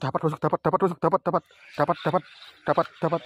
dapat rusuk dapat dapat dapat dapat dapat dapat dapat dapat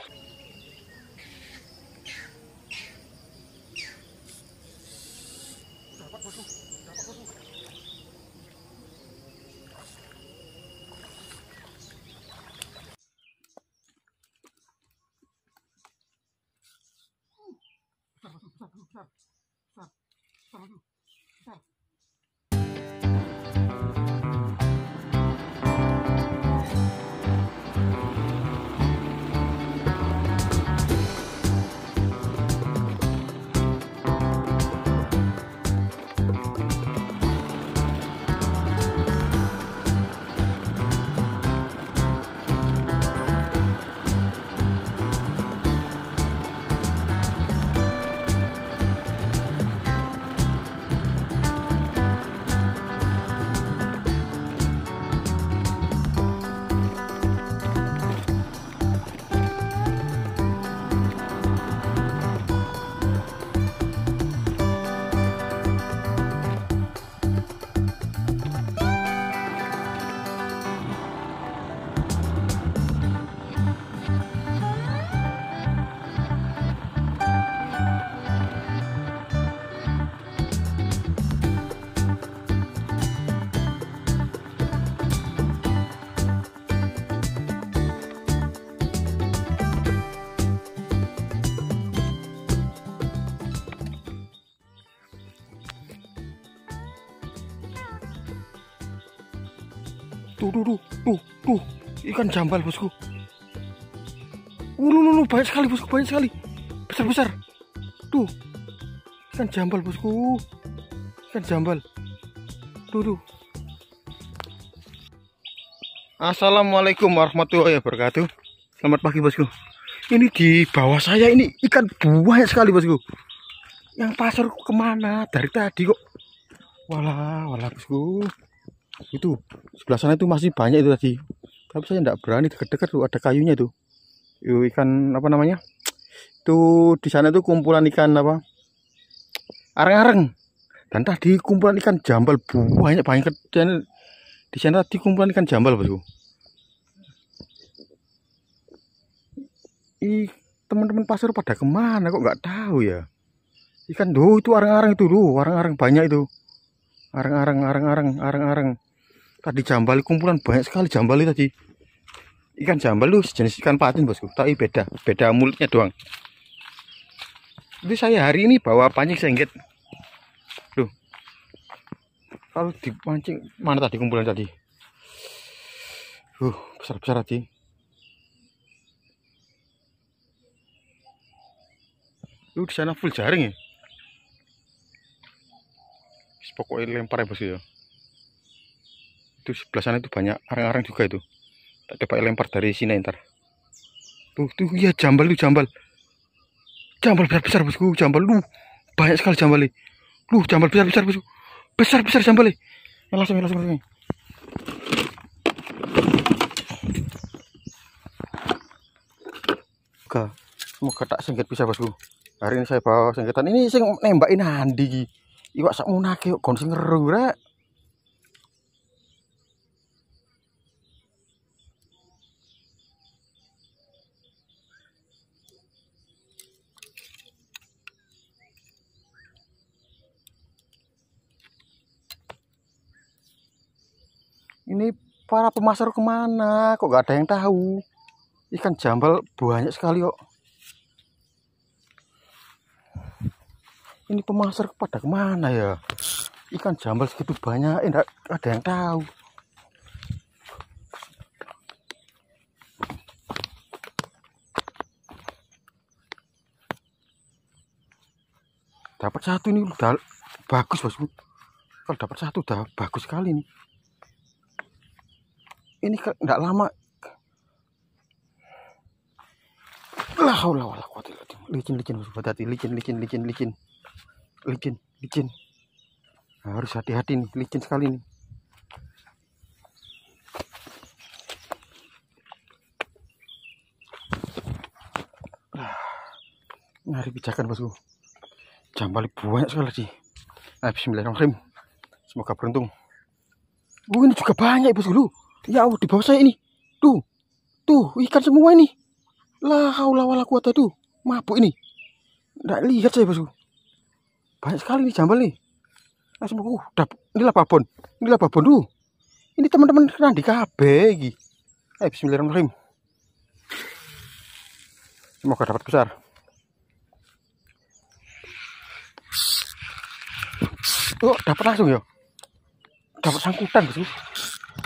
Tuh, tuh, tuh, tuh, Ikan jambal, bosku. Ulu, uh, ulu, banyak sekali, bosku, banyak sekali. Besar-besar. Tuh. Ikan jambal, bosku. Ikan jambal. Tuh, tuh. Assalamualaikum warahmatullahi wabarakatuh. Selamat pagi, bosku. Ini di bawah saya ini ikan banyak sekali, bosku. Yang pasar kemana? Dari tadi kok. wala wala bosku itu sebelah sana itu masih banyak itu tadi tapi saya tidak berani dekat-dekat tuh ada kayunya itu ikan apa namanya itu di sana itu kumpulan ikan apa areng-areng dan tadi kumpulan ikan jambal banyak banyak di sana tadi kumpulan ikan jambal bosku ih teman-teman pasar pada kemana kok nggak tahu ya ikan do itu areng-areng itu do areng-areng banyak itu areng-areng areng-areng areng-areng tadi jambal kumpulan banyak sekali jambal tadi ikan jambal lu sejenis ikan patin bosku tapi beda beda mulutnya doang itu saya hari ini bawa pancing sengket loh kalau dipancing mana tadi kumpulan tadi uh besar-besar tadi lu di sana full jaring ya pokoknya lempar ya bosku ya itu sebelah sana itu banyak arang-arang juga itu tak coba lempar dari sini ntar tuh tuh iya jambal tuh jambal jambal besar besar bosku jambal lu banyak sekali jambal lu jambal besar besar bosku besar besar jambal nih langsung langsung langsung semoga semoga tak sengket bisa bosku hari ini saya bawa sengketan ini sing nembakin handi iwak sak munake kon sing ngeru rek para pemasar kemana kok gak ada yang tahu ikan jambal banyak sekali kok ini pemasar kepada kemana ya ikan jambal segitu banyak enggak eh, ada yang tahu dapat satu ini udah bagus bosku kalau dapat satu udah bagus sekali nih ini nggak lama lah haula wala quwata licin licin harus hati licin licin licin licin licin licin harus hati-hati nih licin sekali nih ah. nyari pijakan bosku Jam balik banyak sekali sih nah, bismillahirrahmanirrahim semoga beruntung oh ini juga banyak bosku lu Ya Allah, di bawah saya ini. Tuh. Tuh, ikan semua ini. lah haula wala quwata tuh. Mabuk ini. Enggak lihat saya, Bosku. Banyak sekali nih jambal nih. Langsung uh, dap. Inilah babon. Inilah babon tuh. Ini teman-teman kenal di KB iki. Eh, bismillahirrahmanirrahim. Semoga dapat besar. Oh, dapat langsung ya. Dapat sangkutan, Bosku.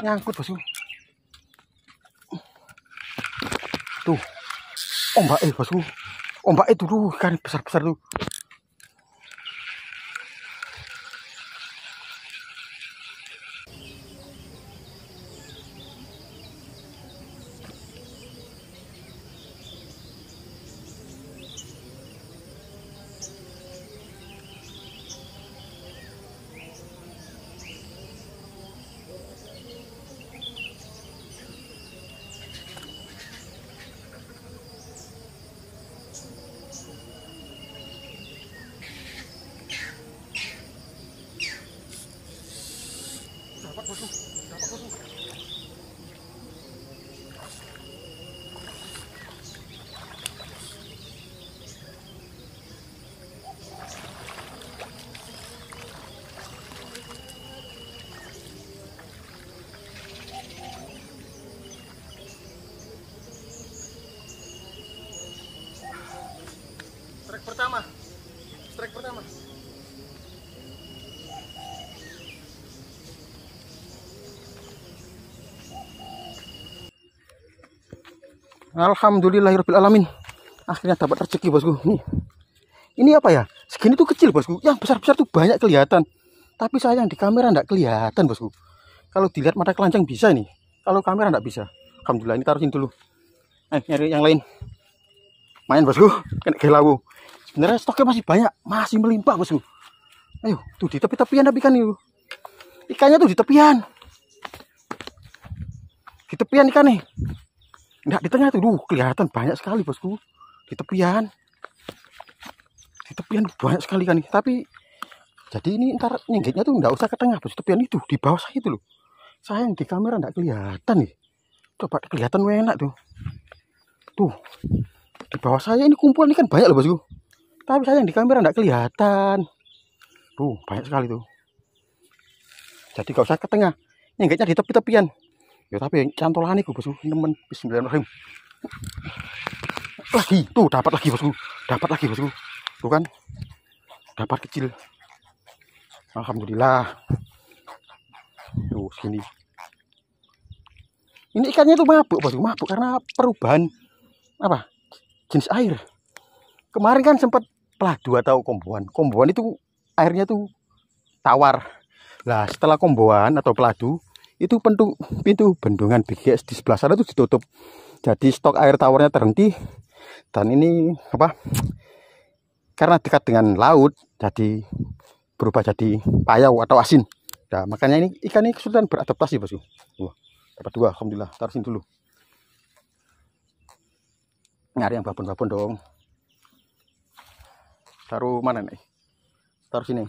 Nyangkut, Bosku. Tuh. Ombak eh, Bosku. Ombak itu tuh kan besar-besar tuh. pertama strike pertama Alhamdulillahirabbil alamin. Akhirnya dapat rezeki, Bosku. Ini, Ini apa ya? Segini tuh kecil, Bosku. Yang besar-besar tuh banyak kelihatan. Tapi sayang di kamera tidak kelihatan, Bosku. Kalau dilihat mata kelanjang bisa ini. Kalau kamera tidak bisa. Alhamdulillah ini taruhin dulu. Eh, nyari yang lain. Main, Bosku. Kena gelawu sebenarnya stoknya masih banyak masih melimpah bosku ayo tuh di tepi-tepian tapi kan ikannya tuh di tepian di tepian ikan nih enggak di tengah tuh Duh, kelihatan banyak sekali bosku di tepian di tepian banyak sekali kan tapi jadi ini ntar nyinggitnya tuh nggak usah ke tengah bos tepian itu di bawah saya itu loh sayang di kamera enggak kelihatan nih coba kelihatan enak tuh tuh di bawah saya ini kumpulan ikan banyak loh bosku tapi sayang di kamera tidak kelihatan. Tuh, banyak sekali tuh. Jadi gak usah ke tengah. kayaknya di tepi-tepian. Ya tapi cantolan gue bosku, temen bismillahirrahmanirrahim. Lagi, tuh dapat lagi bosku. Dapat lagi bosku. Tuh kan. Dapat kecil. Alhamdulillah. Tuh, sini. Ini ikannya tuh mabuk, bosku. Mabuk karena perubahan apa? jenis air. Kemarin kan sempat pelah dua tahu komboan komboan itu airnya tuh tawar Nah setelah komboan atau peladu itu pintu pintu bendungan BGS di sebelah sana itu ditutup jadi stok air tawarnya terhenti dan ini apa karena dekat dengan laut jadi berubah jadi payau atau asin nah makanya ini ikan ini kesulitan beradaptasi bosku wah dapat dua alhamdulillah taruh sini dulu nyari yang babon-babon dong taruh mana nih taruh sini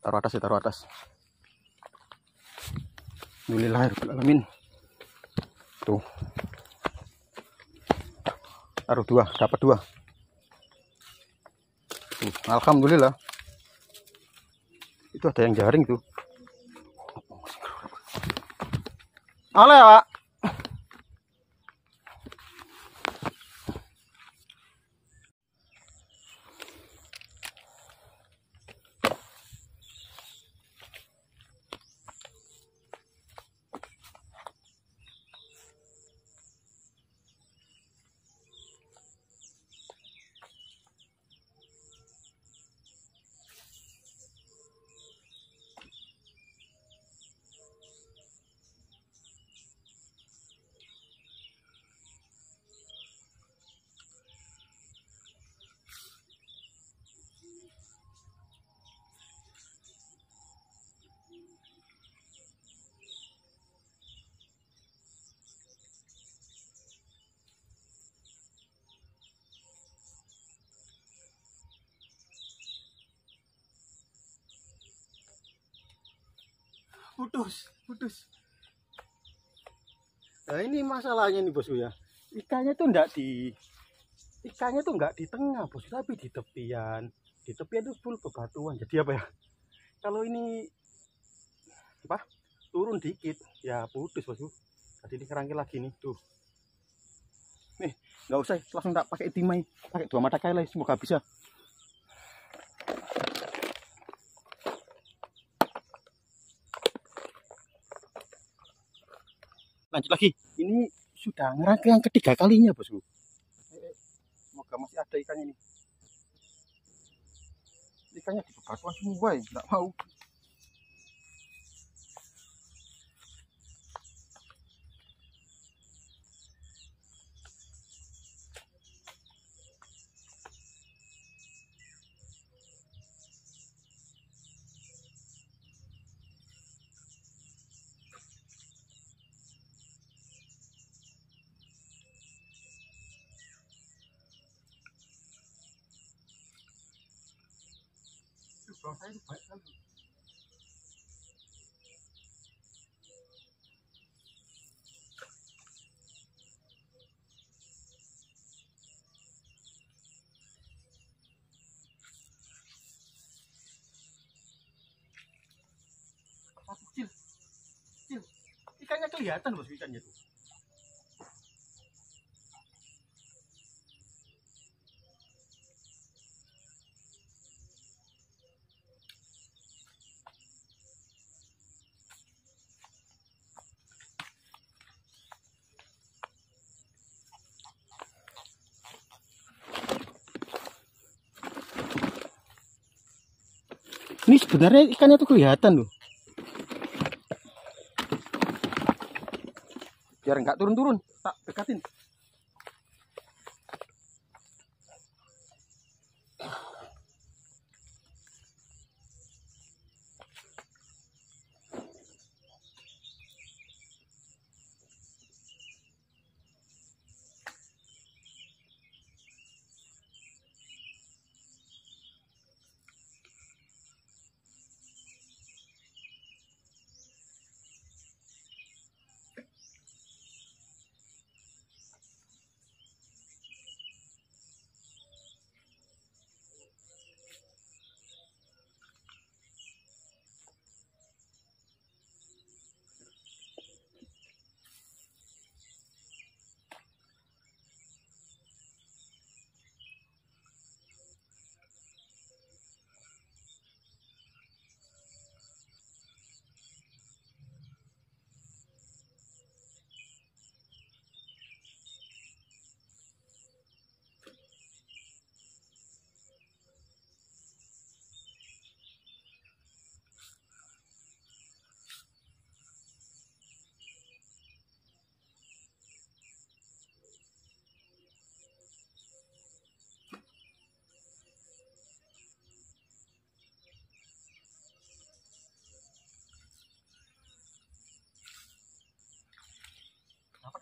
taruh atas ya taruh atas lahir alamin tuh taruh dua dapat dua tuh, Alhamdulillah itu ada yang jaring tuh ya pak putus putus nah ini masalahnya nih bosku ya ikannya tuh enggak di ikannya tuh enggak di tengah bosku tapi di tepian di tepian tuh full bebatuan jadi apa ya kalau ini apa turun dikit ya putus bosku tadi ini kerangkil lagi nih tuh nih nggak usah langsung tak pakai timai pakai dua mata lagi semoga bisa lanjut lagi. Ini sudah ngerangkai yang ketiga kalinya, Bosku. Semoga masih ada ikannya nih. Ikannya di bebatuan semua, ya. Enggak mau. kelihatan bos ikannya tuh. Ini sebenarnya ikannya tuh kelihatan loh. biar nggak turun-turun tak dekatin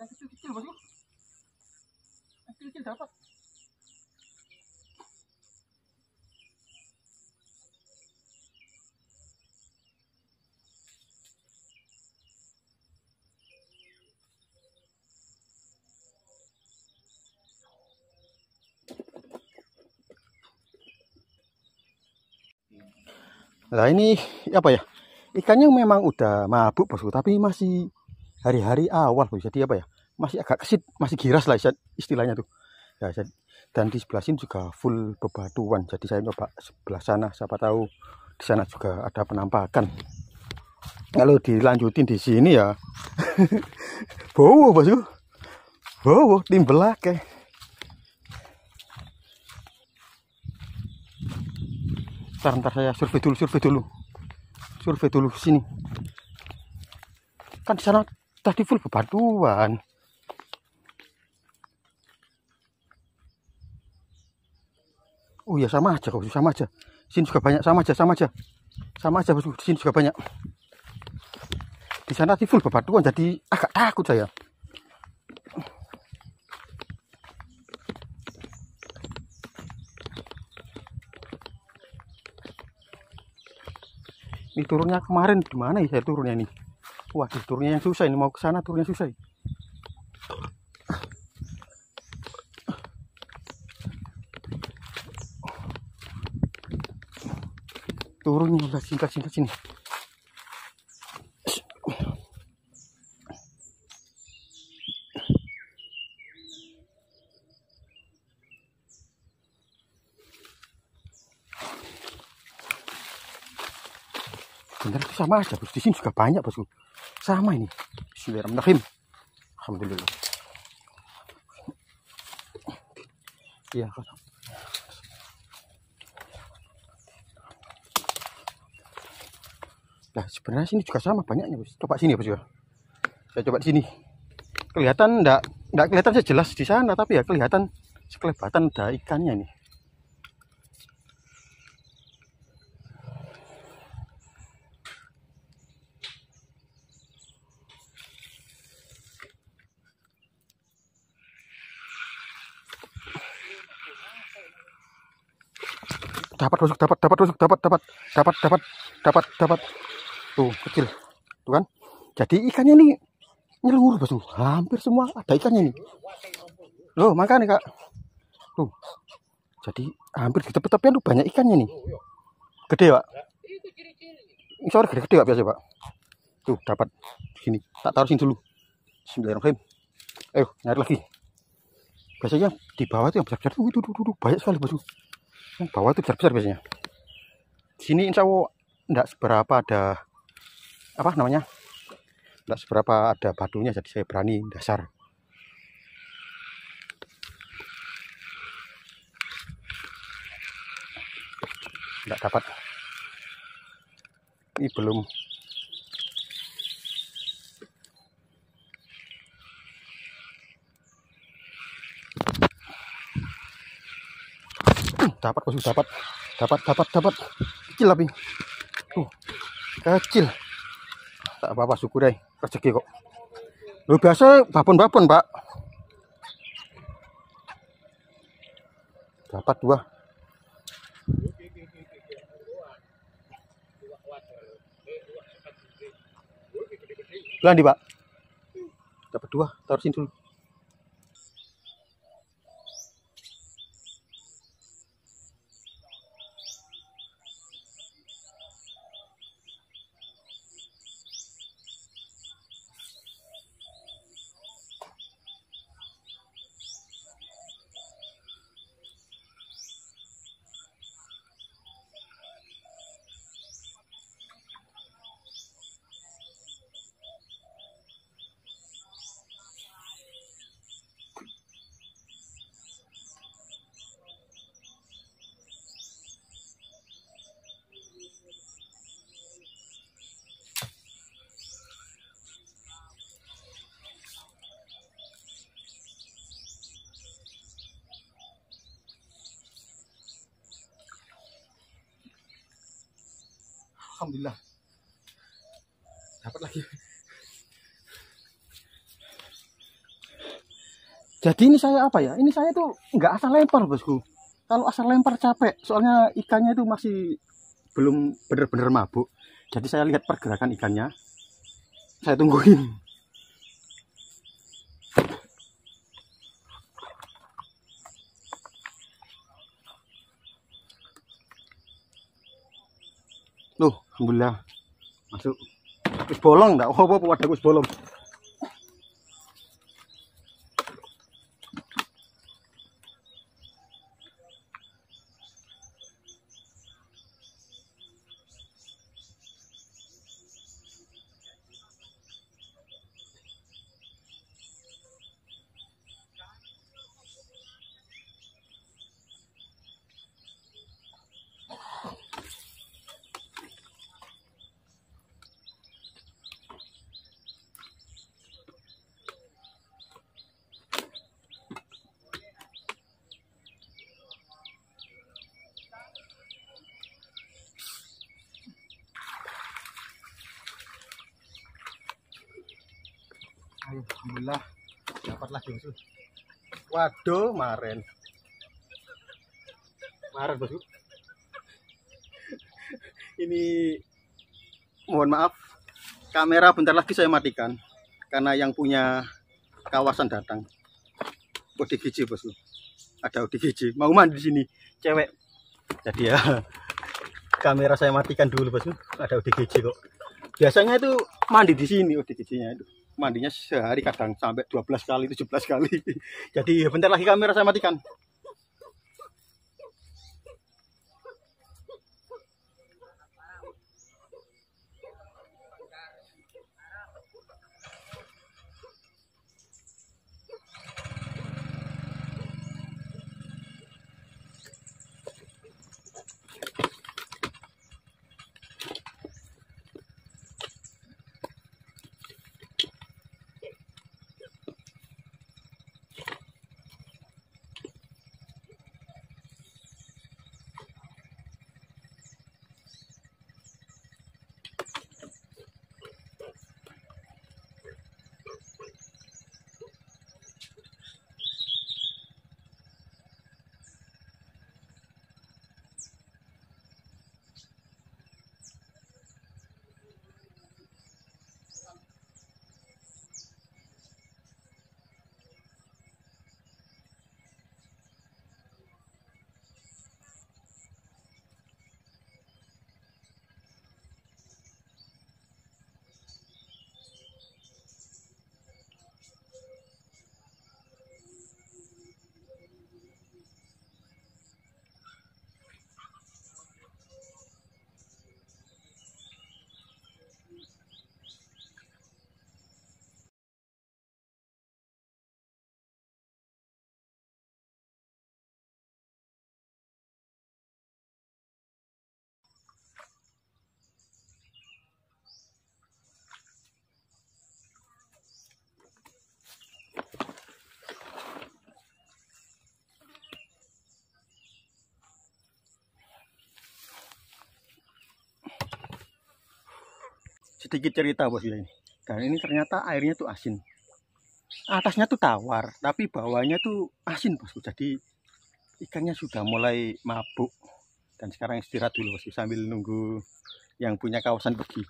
yang kecil-kecil bosku yang kecil-kecil dapat Nah ini apa ya? Ikannya memang udah mabuk bosku, tapi masih hari-hari awal bosku. Jadi apa ya? masih agak kesit masih giras lah istilahnya tuh ya dan di sebelah sini juga full bebatuan jadi saya coba sebelah sana siapa tahu di sana juga ada penampakan kalau dilanjutin di sini ya bowo bosku bau timbelak kayak ntar ntar saya survei dulu survei dulu survei dulu sini kan di sana tadi full bebatuan Oh iya sama aja kok, sama aja. Sini juga banyak, sama aja, sama aja. Sama aja bosku, sini juga banyak. Di sana full bebatuan jadi agak takut saya. Ini turunnya kemarin di mana ya saya turunnya ini? Wah, turunnya yang susah ini mau ke sana turunnya susah. Ini. turun nih udah singkat singkat sini bener sama aja bos di sini juga banyak bosku sama ini Bismillahirrahmanirrahim Alhamdulillah ya kalau Nah, sebenarnya sini juga sama banyaknya, Bos. Coba sini, Bos ya. Saya coba di sini. Kelihatan enggak enggak kelihatan jelas di sana, tapi ya kelihatan sekelebatan ada ikannya nih. dapat busuk dapat dapat dapat dapat dapat dapat dapat dapat dapat tuh kecil tuh kan jadi ikannya ini nyelur bosku hampir semua ada ikannya nih loh makan kak tuh jadi hampir di tepi-tepian tuh banyak ikannya nih gede pak sorry gede-gede pak biasa pak tuh dapat sini tak taruh sini dulu Bismillahirrahmanirrahim ayo nyari lagi biasanya di bawah tuh yang besar-besar tuh itu banyak sekali bosku yang bawah tuh besar-besar biasanya sini insya Allah enggak seberapa ada apa namanya tidak seberapa ada batunya jadi saya berani dasar tidak dapat ini belum hmm, dapat bosku dapat dapat dapat dapat kecil tapi uh kecil tak apa-apa syukur deh rezeki kok lu biasa babon-babon pak dapat dua di pak dapat dua taruh sini dulu alhamdulillah dapat lagi jadi ini saya apa ya ini saya tuh nggak asal lempar bosku kalau asal lempar capek soalnya ikannya itu masih belum bener-bener mabuk jadi saya lihat pergerakan ikannya saya tungguin Alhamdulillah masuk terus bolong ndak apa-apa wadahku bolong alhamdulillah dapat lagi bosku waduh maren maren bosku ini mohon maaf kamera bentar lagi saya matikan karena yang punya kawasan datang ODGJ oh, bosku ada ODGJ mau mandi di sini cewek jadi ya kamera saya matikan dulu bosku ada ODGJ kok biasanya itu mandi di sini ODGJ oh, nya itu mandinya sehari kadang sampai 12 kali 17 kali jadi bentar lagi kamera saya matikan sedikit cerita bos ini dan ini ternyata airnya tuh asin atasnya tuh tawar tapi bawahnya tuh asin bosku, jadi ikannya sudah mulai mabuk dan sekarang istirahat dulu bosku sambil nunggu yang punya kawasan pergi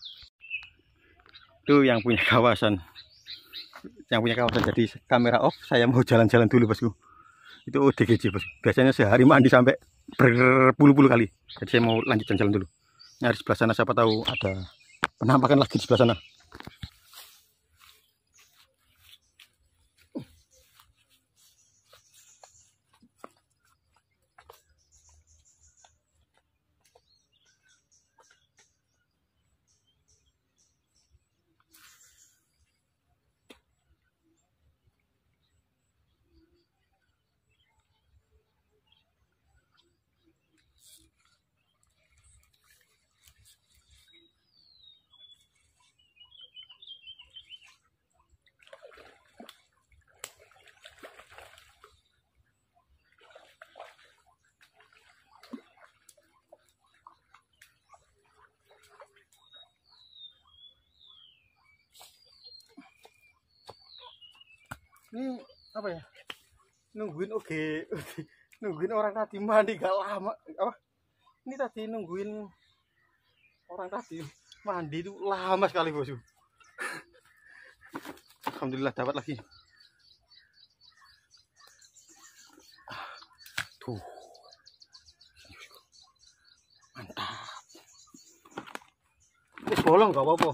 tuh yang punya kawasan yang punya kawasan jadi kamera off saya mau jalan-jalan dulu bosku itu ODGJ bos biasanya sehari mandi sampai berpuluh-puluh kali jadi saya mau lanjut jalan-jalan dulu Nyaris sebelah sana siapa tahu ada penampakan lagi di sebelah sana ini apa ya nungguin oke okay, nungguin orang tadi mandi gak lama apa ini tadi nungguin orang tadi mandi itu lama sekali bosku Alhamdulillah dapat lagi tuh mantap ini bolong gak apa-apa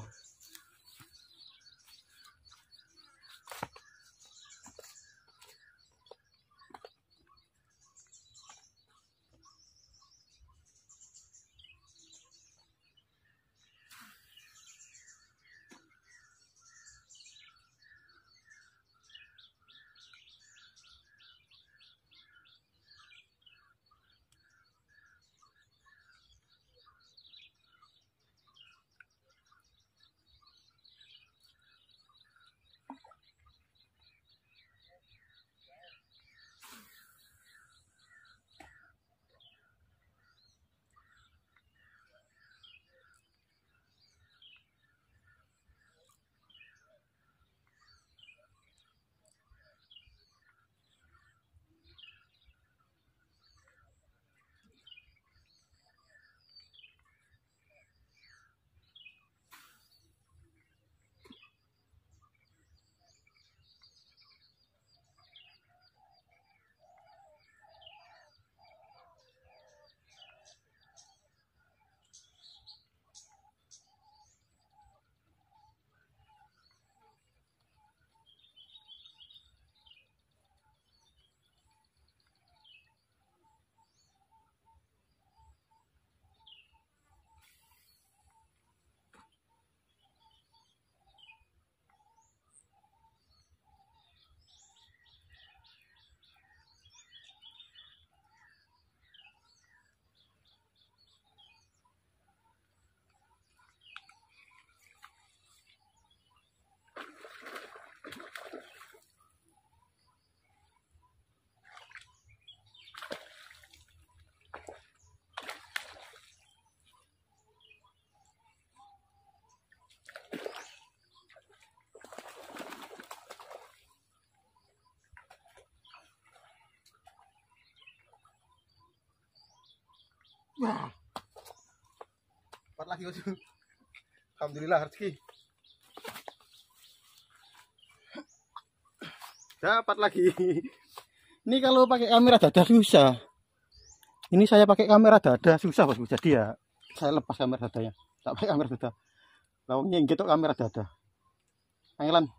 Empat lagi bos. Alhamdulillah rezeki. Dapat lagi. Ini kalau pakai kamera dadah susah. Ini saya pakai kamera dadah susah bos jadi ya saya lepas kamera dadanya. Tak pakai kamera dada. Lawannya gitu kamera dadah. Thailand.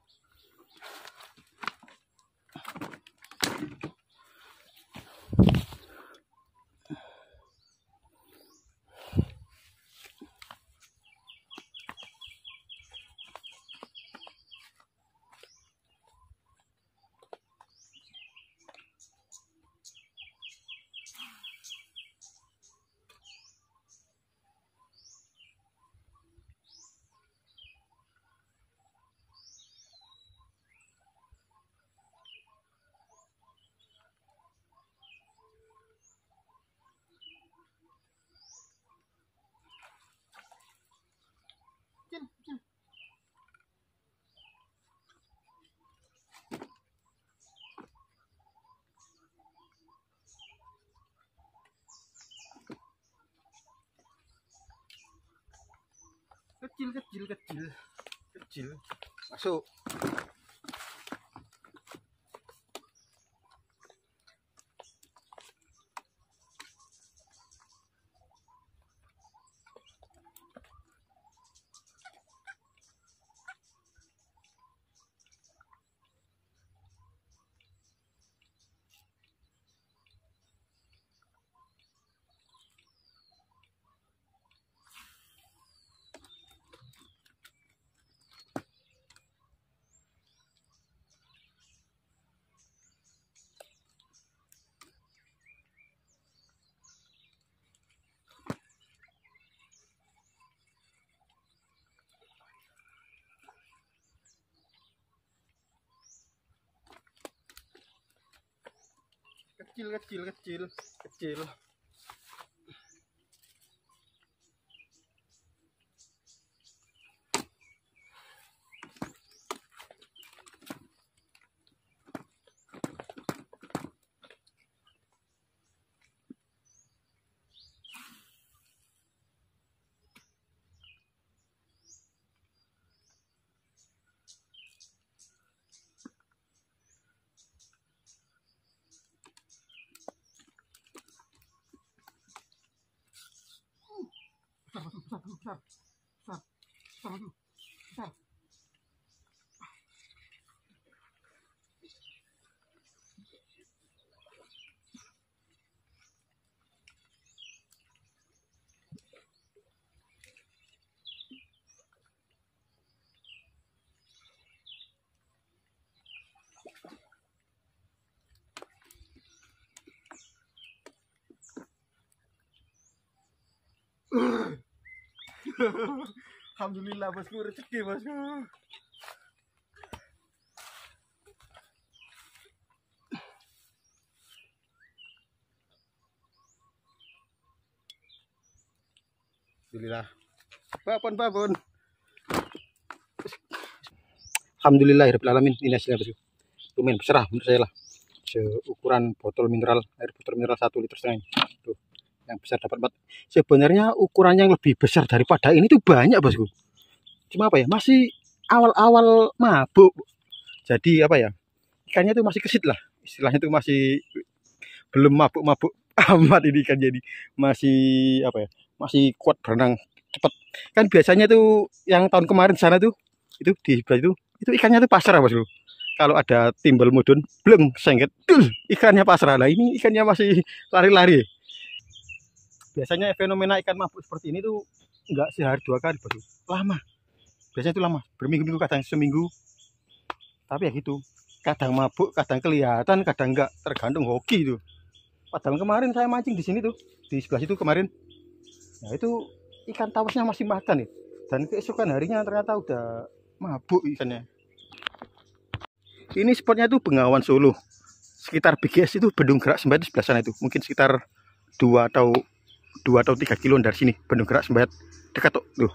kecil kecil kecil kecil masuk kecil kecil kecil kecil สับสับสับสับ Alhamdulillah bosku rezeki bosku. Alhamdulillah. Babon babon. Alhamdulillah air alamin ini hasilnya bosku. Lumayan besar menurut saya lah. Seukuran botol mineral air botol mineral satu liter setengah yang besar dapat empat. sebenarnya ukuran yang lebih besar daripada ini tuh banyak bosku cuma apa ya masih awal-awal mabuk jadi apa ya ikannya tuh masih kesit lah istilahnya tuh masih belum mabuk-mabuk amat ini ikan jadi masih apa ya masih kuat berenang cepat kan biasanya tuh yang tahun kemarin sana tuh itu di sebelah itu itu ikannya tuh pasrah bosku kalau ada timbal mudun belum sengket ikannya pasrah lah ini ikannya masih lari-lari biasanya fenomena ikan mabuk seperti ini tuh nggak sehari dua kali baru lama biasanya itu lama berminggu-minggu kadang seminggu tapi ya gitu kadang mabuk kadang kelihatan kadang nggak tergantung hoki itu padahal kemarin saya mancing di sini tuh di sebelah situ kemarin nah itu ikan tawasnya masih makan nih dan keesokan harinya ternyata udah mabuk ikannya ini spotnya tuh Bengawan Solo sekitar BGS itu Bendung Gerak Sembah itu sebelah sana itu mungkin sekitar dua atau 2 atau 3 kilo dari sini Bendung Gerak Sembayat dekat tuh. tuh.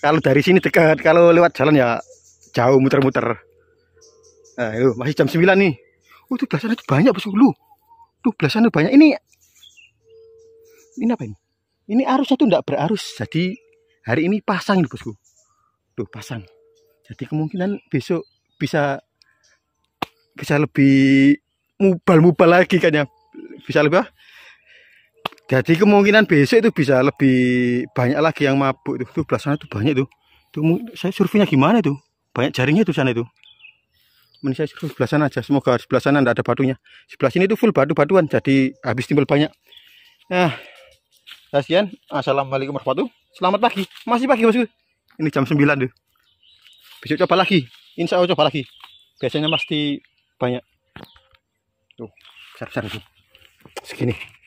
Kalau dari sini dekat, kalau lewat jalan ya jauh muter-muter. Nah, masih jam 9 nih. Oh, itu belasan itu banyak bosku lu. Tuh belasan itu banyak. Ini ini apa ini? Ini arus tuh enggak berarus. Jadi hari ini pasang nih bosku. Tuh pasang. Jadi kemungkinan besok bisa bisa lebih mubal-mubal lagi kayaknya Bisa lebih jadi kemungkinan besok itu bisa lebih banyak lagi yang mabuk itu. Tuh belah itu banyak tuh. Tuh saya surveinya gimana itu? Banyak jaringnya tuh sana itu. Mending saya survei sebelah aja. Semoga sebelah sana tidak ada batunya. Sebelah sini itu full batu-batuan. Jadi habis timbul banyak. Nah, ya kasihan. Assalamualaikum warahmatullahi wabarakatuh. Selamat pagi. Masih pagi bosku. Ini jam 9 tuh. Besok coba lagi. Insya Allah coba lagi. Biasanya pasti banyak. Tuh, besar-besar itu. Segini.